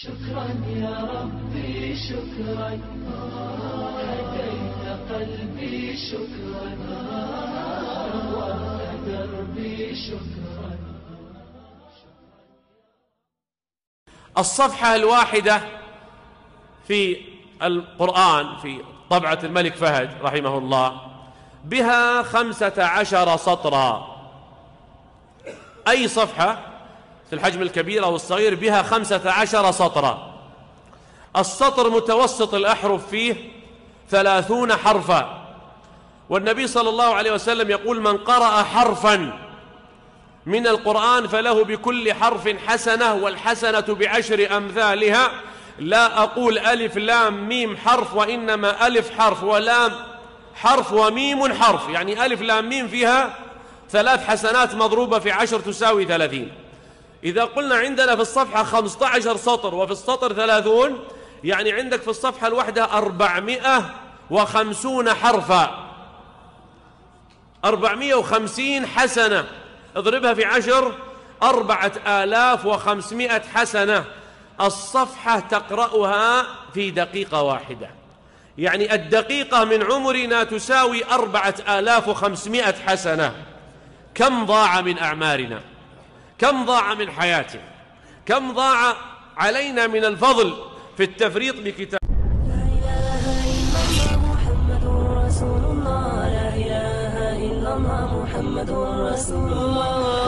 شكرا يا ربي شكرا هديت قلبي شكرا روحت دربي شكرا الصفحة الواحدة في القرآن في طبعة الملك فهد رحمه الله بها خمسة عشر سطرا أي صفحة في الحجم الكبير أو الصغير بها خمسة عشر سطرا السطر متوسط الأحرف فيه ثلاثون حرفا والنبي صلى الله عليه وسلم يقول من قرأ حرفا من القرآن فله بكل حرف حسنة والحسنة بعشر أمثالها لا أقول ألف لام ميم حرف وإنما ألف حرف ولام حرف وميم حرف يعني ألف لام ميم فيها ثلاث حسنات مضروبة في عشر تساوي ثلاثين إذا قلنا عندنا في الصفحة 15 سطر وفي السطر 30 يعني عندك في الصفحة الواحدة 450 حرفا 450 حسنة اضربها في عشر 4500 حسنة الصفحة تقرأها في دقيقة واحدة يعني الدقيقة من عمرنا تساوي 4500 حسنة كم ضاع من أعمارنا؟ كم ضاع من حياته كم ضاع علينا من الفضل في التفريط بكتاب محمد رسول الله